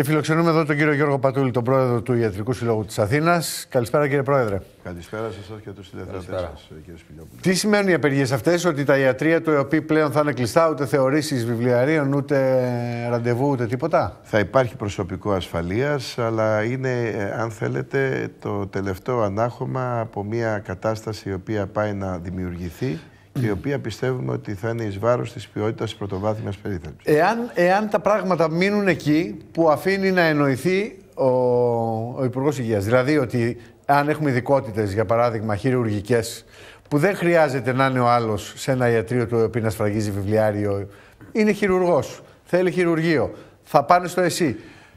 Και φιλοξενούμε εδώ τον κύριο Γιώργο Πατούλη, τον πρόεδρο του Ιατρικού Συλλόγου της Αθήνας. Καλησπέρα, κύριε Πρόεδρε. Καλησπέρα σα και τους τηλεθεατέ σα, κύριε Σπιλιόπουλο. Τι σημαίνουν οι απεργίες αυτές, ότι τα ιατρία του ΕΟΠΗ πλέον θα είναι κλειστά, ούτε θεωρήσεις βιβλιαρίων, ούτε ραντεβού, ούτε τίποτα. Θα υπάρχει προσωπικό ασφαλείας, αλλά είναι, ε, αν θέλετε, το τελευταίο ανάχωμα από μια κατάσταση η οποία πάει να δημιουργηθεί και η οποία πιστεύουμε ότι θα είναι εις βάρος της ποιότητας πρωτοβάθμιας περίθαλψης. Εάν, εάν τα πράγματα μείνουν εκεί που αφήνει να εννοηθεί ο, ο Υπουργός Υγείας, δηλαδή ότι αν έχουμε ειδικότητες, για παράδειγμα χειρουργικές, που δεν χρειάζεται να είναι ο άλλος σε ένα ιατρείο το οποίο να σφραγίζει βιβλιάριο, είναι χειρουργός, θέλει χειρουργείο, θα πάνε στο ΕΣΥ.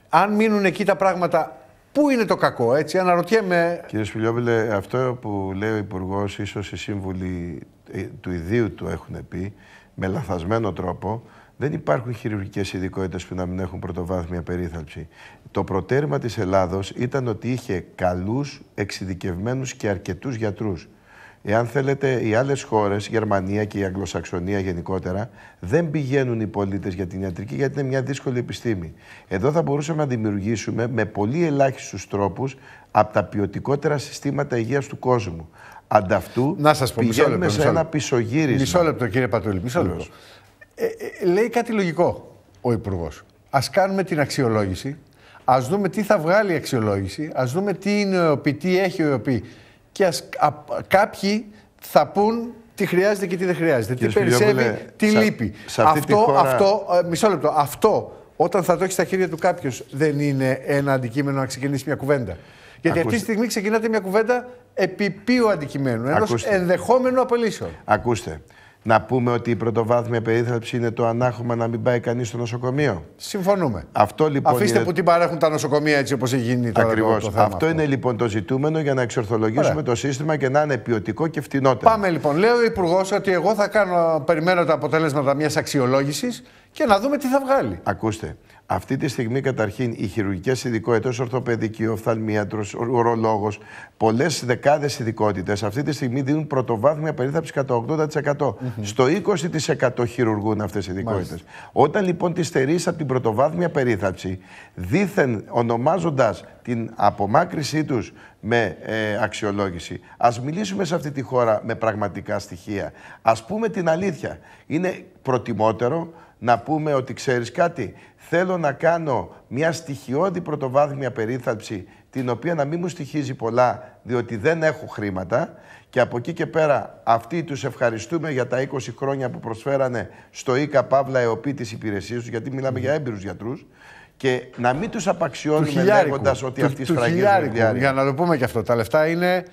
Αν μείνουν εκεί τα πράγματα Πού είναι το κακό, έτσι, αναρωτιέμαι. Κύριε Σπηλιόπουλε, αυτό που ειναι το κακο ετσι αναρωτιεμαι κυριε σπιλιοπουλε αυτο που λεει ο Υπουργός, ίσως οι σύμβουλοι ε, του ιδίου του έχουν πει, με λαθασμένο τρόπο, δεν υπάρχουν χειρουργικές ειδικότητες που να μην έχουν πρωτοβάθμια περίθαλψη. Το προτέρημα της Ελλάδος ήταν ότι είχε καλούς, εξειδικευμένους και αρκετούς γιατρούς. Εάν θέλετε, οι άλλες χώρες, η Γερμανία και η Αγγλοσαξονία γενικότερα, δεν πηγαίνουν οι πολίτες για την ιατρική γιατί είναι μια δύσκολη επιστήμη. Εδώ θα μπορούσαμε να δημιουργήσουμε με πολύ ελάχιστους τρόπους από τα ποιοτικότερα συστήματα υγείας του κόσμου. Ανταυτού να σας πω, πηγαίνουμε μισό λεπτό, σε ένα πισωγύρισμα. Μισό λεπτό κύριε Πατούλη, μισό λεπτό. Ε, ε, λέει κάτι λογικό ο Υπουργός. Ας κάνουμε την αξιολόγηση, ας δούμε τι θα βγάλει η αξιολόγηση, ας δούμε τι είναι ο ΕΟΠΗ, τι έχει ο ΕΟΠΗ. Και ας, α, κάποιοι θα πούν τι χρειάζεται και τι δεν χρειάζεται, τι περισσεύει, τι σα, λείπει. αυτό, αυτό, ε, μισό λεπτό, αυτό όταν θα το έχει στα χέρια του κάποιος δεν είναι ένα αντικείμενο να ξεκινήσει μια κουβέντα. Γιατί αυτή τη στιγμή ξεκινάτε μια κουβέντα επί ποιου αντικειμένου, ενός ενδεχόμενου απολύσεων. Ακούστε. Να πούμε ότι η πρωτοβάθμια περίθαλψη είναι το ανάχωμα να μην πάει κανείς στο νοσοκομείο. Συμφωνούμε. Αυτό, λοιπόν, Αφήστε είναι... που την παρέχουν τα νοσοκομεία έτσι όπως έχει γίνει τώρα. Ακριβώ. Αυτό, είναι λοιπόν το ζητούμενο για να εξορθολογήσουμε το σύστημα και να είναι ποιοτικό και φτηνότερο. Πάμε λοιπόν. Λέω ο Υπουργός ότι εγώ θα κάνω, περιμένω τα αποτέλεσματα μιας αξιολόγησης και να δούμε τι θα βγάλει. Ακούστε. Αυτή τη στιγμή, καταρχήν, οι χειρουργικές ειδικότητες, ορθοπαιδική, οφθαλμίατρο, ουρολόγο, πολλές δεκάδες ειδικότητες, αυτή τη στιγμή δίνουν πρωτοβάθμια περίθαψη κατά 80%. Στο 20% χειρουργούν αυτές οι ειδικότητες. Όταν λοιπόν τη στερείς από την πρωτοβάθμια περίθαψη, δήθεν ονομάζοντας την απομάκρυσή τους με ε, αξιολόγηση. Ας μιλήσουμε σε αυτή τη χώρα με πραγματικά στοιχεία. Ας πούμε την αλήθεια. Είναι προτιμότερο να πούμε ότι ξέρεις κάτι, θέλω να κάνω μια στοιχειώδη πρωτοβάθμια περίθαλψη την οποία να μην μου στοιχίζει πολλά διότι δεν έχω χρήματα και από εκεί και πέρα αυτοί τους ευχαριστούμε για τα 20 χρόνια που προσφέρανε στο ΙΚΑ Παύλα ΕΟΠΗ τις υπηρεσίες τους γιατί μιλάμε για έμπειρους γιατρούς και να μην τους απαξιώνουμε λέγοντας ότι αυτή η είναι διάρκεια. Για να το πούμε και αυτό, τα λεφτά είναι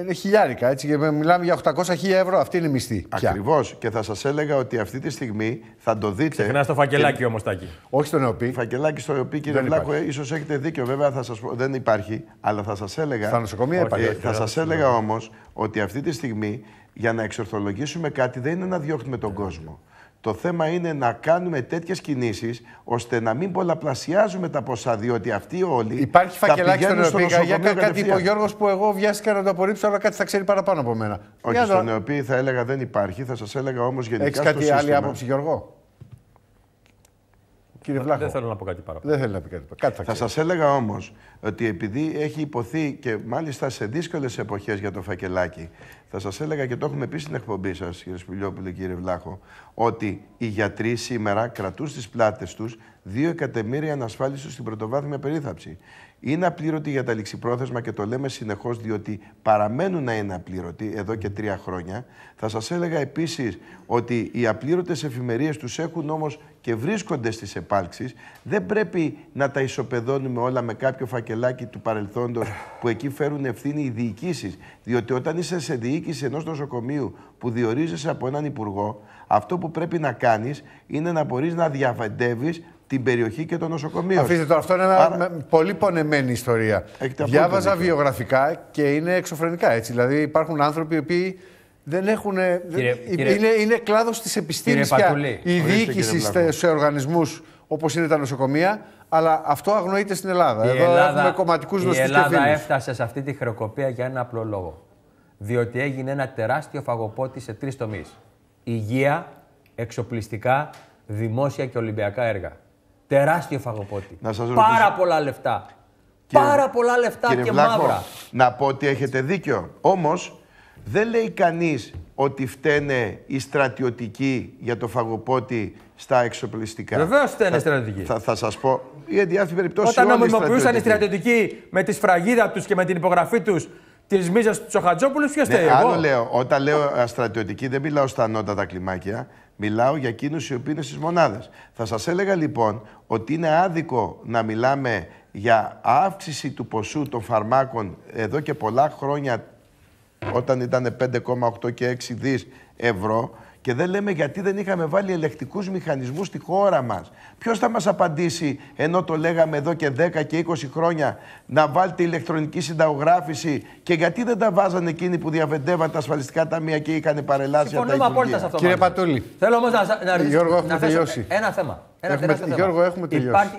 είναι χιλιάρικα. Έτσι, και μιλάμε για 800.000 ευρώ. Αυτή είναι η μισθή. Ακριβώς. Και θα σας έλεγα ότι αυτή τη στιγμή θα το δείτε. Ξεχνάς στο φακελάκι και... όμως, Τάκη. Όχι στο νεοπί. Φακελάκι στο νεοπή κύριε Βλάκο, ε, ίσως έχετε δίκιο. Βέβαια θα σας... δεν υπάρχει, αλλά θα σας έλεγα. Στα νοσοκομεία υπάρχει. θα σας έλεγα όμως ότι αυτή τη στιγμή για να εξορθολογήσουμε κάτι δεν είναι να διώχνουμε τον ε, κόσμο. Το θέμα είναι να κάνουμε τέτοιες κινήσεις ώστε να μην πολλαπλασιάζουμε τα ποσά, διότι αυτοί όλοι. Υπάρχει φακελάκι στον Νεοπή. για κάτι κατευθεία. είπε ο Γιώργος που εγώ βιάστηκα να το απορρίψω, αλλά κάτι θα ξέρει παραπάνω από μένα. Όχι, στον οποίο θα έλεγα δεν υπάρχει, θα σας έλεγα όμως γενικά. Έχεις κάτι άλλη άποψη, Γιώργο. Κύριε Βλάχο. Δεν θέλω να πω κάτι παραπάνω. Δεν θέλω να πω κάτι παραπάνω. θα, θα σας έλεγα όμως ότι επειδή έχει υποθεί και μάλιστα σε δύσκολες εποχές για το φακελάκι θα σας έλεγα και το έχουμε πει στην εκπομπή σας, κύριε και κύριε Βλάχο, ότι οι γιατροί σήμερα κρατούν στις πλάτες τους δύο εκατομμύρια ανασφάλιστους στην πρωτοβάθμια περίθαψη. Είναι απλήρωτοι για τα ληξιπρόθεσμα και το λέμε συνεχώς διότι παραμένουν να είναι απλήρωτοι εδώ και τρία χρόνια. Θα σας έλεγα επίσης ότι οι απλήρωτες εφημερίες τους έχουν όμως και βρίσκονται στις επάλξεις. Δεν πρέπει να τα ισοπεδώνουμε όλα με κάποιο φακελάκι του παρελθόντος που εκεί φέρουν ευθύνη οι διοικήσεις. Διότι όταν είσαι σε διοίκηση διοίκηση ενός νοσοκομείου που διορίζεσαι από έναν υπουργό, αυτό που πρέπει να κάνεις είναι να μπορείς να διαφεντεύεις την περιοχή και το νοσοκομείο. Αφήστε το, αυτό είναι μια πολύ πονεμένη ιστορία. Διάβαζα βιογραφικά και είναι εξωφρενικά έτσι. Δηλαδή υπάρχουν άνθρωποι που δεν έχουν. είναι, κύριε, είναι κλάδος της επιστήμης και η διοίκηση σε οργανισμούς όπως είναι τα νοσοκομεία, αλλά αυτό αγνοείται στην Ελλάδα. Η Εδώ Ελλάδα, έχουμε κομματικούς Η Ελλάδα έφτασε σε αυτή τη χρεοκοπία για ένα απλό λόγο διότι έγινε ένα τεράστιο φαγοπότη σε τρεις τομείς. Υγεία, εξοπλιστικά, δημόσια και Ολυμπιακά έργα. Τεράστιο φαγοπότη. Πάρα πολλά λεφτά. Πάρα πολλά λεφτά και μαύρα. Να πω ότι έχετε δίκιο. Όμως δεν λέει κανείς ότι φταίνε οι στρατιωτικοί για το φαγοπότη στα εξοπλιστικά. Βεβαίως φταίνε οι στρατιωτικοί. Θα, θα σας πω. Όταν νομιμοποιούσαν οι στρατιωτικοί με τη σφραγίδα τους και με την υπογραφή τους της Μίζας του Τσοχατζόπουλου, ποιος ναι, εγώ. λέω. Όταν λέω στρατιωτική, δεν μιλάω στα ανώτατα κλιμάκια. Μιλάω για εκείνους οι οποίοι είναι στις μονάδες. Θα σας έλεγα λοιπόν ότι είναι άδικο να μιλάμε για αύξηση του ποσού των φαρμάκων εδώ και πολλά χρόνια όταν ήταν 5,8 και 6 δις ευρώ και δεν λέμε γιατί δεν είχαμε βάλει ελεκτικούς μηχανισμούς στη χώρα μας. Ποιος θα μας απαντήσει, ενώ το λέγαμε εδώ και 10 και 20 χρόνια, να βάλτε ηλεκτρονική συνταγογράφηση και γιατί δεν τα βάζανε εκείνοι που διαβεντεύαν τα ασφαλιστικά ταμεία και είχαν παρελάσει αυτά. Συμφωνούμε απόλυτα αυτό. Κύριε Πατούλη. Θέλω όμως να, να, ένα θέμα. Ένα έχουμε, Γιώργο, έχουμε τελειώσει.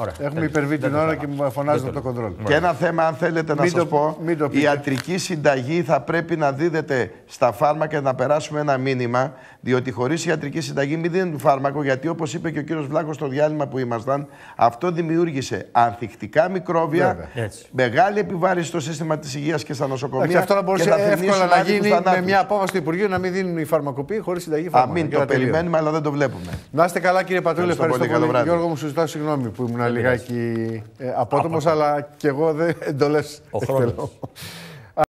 Ωραία, Έχουμε τέλει. υπερβεί την ώρα και μου φωνάζουν το κοντρόλ. Και ένα θέμα, αν θέλετε μην να σα πω, η ιατρική συνταγή θα πρέπει να δίδεται στα φάρμακα και να περάσουμε ένα μήνυμα, διότι χωρίς ιατρική συνταγή μην δίνουν φάρμακο, γιατί όπως είπε και ο κύριος Βλάκο στο διάλειμμα που ήμασταν, αυτό δημιούργησε ανθεκτικά μικρόβια, μεγάλη επιβάρηση στο σύστημα της υγείας και στα νοσοκομεία. Και αυτό να μπορούσε εύκολα να γίνει με μια απόφαση του Υπουργείου να μην δίνουν οι φαρμακοποιοί χωρίς συνταγή φάρμακα. Αμήν το περιμένουμε, αλλά δεν το βλέπουμε. Να είστε καλά, κύριε Πατρούλη, ευχαριστώ πολύ. Γιώργο, μου συγγνώμη που ήμουν λιγάκι ε, απότομος, αλλά κι εγώ δεν εντολές. Ο χρόνο.